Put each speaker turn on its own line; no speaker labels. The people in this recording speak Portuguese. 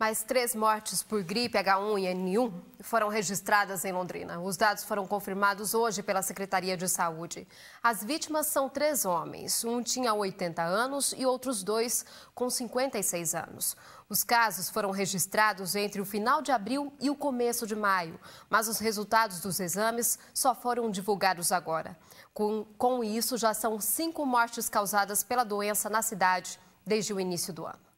Mais três mortes por gripe H1N1 foram registradas em Londrina. Os dados foram confirmados hoje pela Secretaria de Saúde. As vítimas são três homens. Um tinha 80 anos e outros dois com 56 anos. Os casos foram registrados entre o final de abril e o começo de maio, mas os resultados dos exames só foram divulgados agora. Com, com isso, já são cinco mortes causadas pela doença na cidade desde o início do ano.